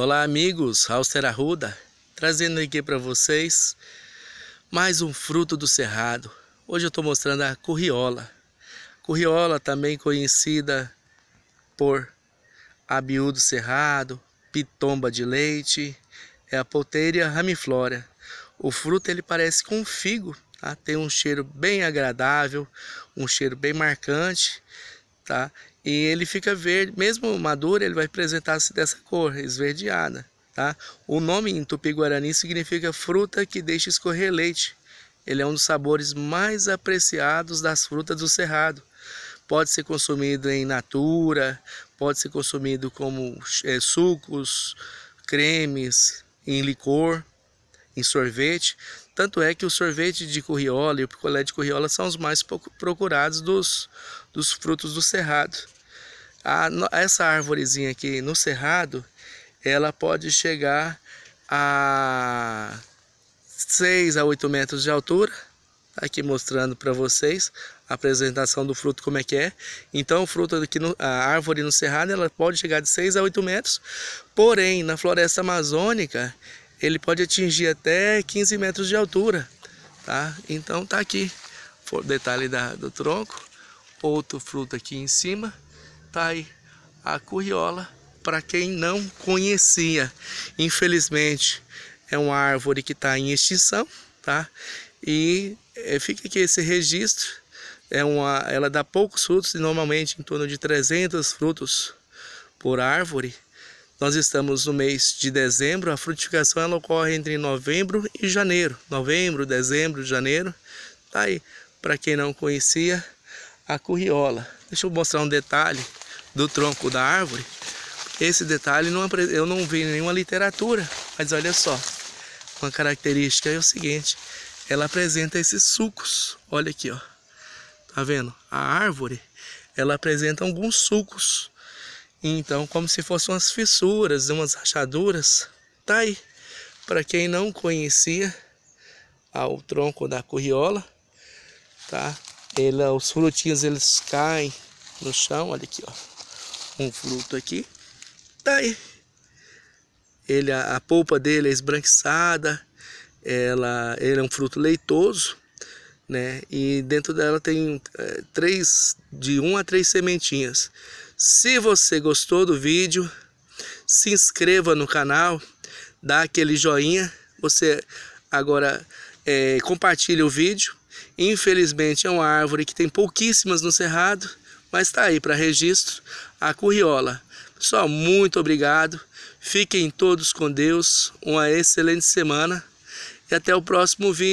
Olá amigos, Alster Arruda, trazendo aqui para vocês mais um fruto do cerrado. Hoje eu estou mostrando a curriola. Curriola também conhecida por abiúdo cerrado, pitomba de leite, é a Poteria ramiflora. O fruto ele parece com um figo, tá? tem um cheiro bem agradável, um cheiro bem marcante, tá? E ele fica verde, mesmo maduro, ele vai apresentar-se dessa cor, esverdeada. Tá? O nome em tupi-guarani significa fruta que deixa escorrer leite. Ele é um dos sabores mais apreciados das frutas do cerrado. Pode ser consumido em natura, pode ser consumido como é, sucos, cremes, em licor, em sorvete. Tanto é que o sorvete de curriola e o picolé de curriola são os mais procurados dos, dos frutos do cerrado. A, essa árvorezinha aqui no cerrado, ela pode chegar a 6 a 8 metros de altura. Tá aqui mostrando para vocês a apresentação do fruto como é que é. Então, o fruto aqui no, a árvore no cerrado, ela pode chegar de 6 a 8 metros. Porém, na floresta amazônica, ele pode atingir até 15 metros de altura, tá? Então tá aqui, detalhe da, do tronco, outro fruto aqui em cima. Tá aí a curriola para quem não conhecia. Infelizmente, é uma árvore que está em extinção, tá? E é, fica aqui esse registro. É uma, ela dá poucos frutos, normalmente em torno de 300 frutos por árvore. Nós estamos no mês de dezembro, a frutificação ela ocorre entre novembro e janeiro. Novembro, dezembro, janeiro. Tá aí, para quem não conhecia, a curriola. Deixa eu mostrar um detalhe do tronco da árvore. Esse detalhe não, eu não vi em nenhuma literatura, mas olha só, uma característica é o seguinte, ela apresenta esses sucos. Olha aqui, ó. Tá vendo? A árvore, ela apresenta alguns sucos. Então, como se fossem umas fissuras, umas rachaduras. Tá aí. Para quem não conhecia ah, o tronco da corriola, tá? Ele, os frutinhos eles caem no chão, olha aqui, ó um fruto aqui. Tá aí. Ele, a, a polpa dele é esbranquiçada, ela, ele é um fruto leitoso, né? E dentro dela tem é, três, de um a três sementinhas. Se você gostou do vídeo, se inscreva no canal, dá aquele joinha. Você agora é, compartilha o vídeo. Infelizmente é uma árvore que tem pouquíssimas no cerrado. Mas está aí para registro a curriola. Pessoal, muito obrigado. Fiquem todos com Deus. Uma excelente semana e até o próximo vídeo.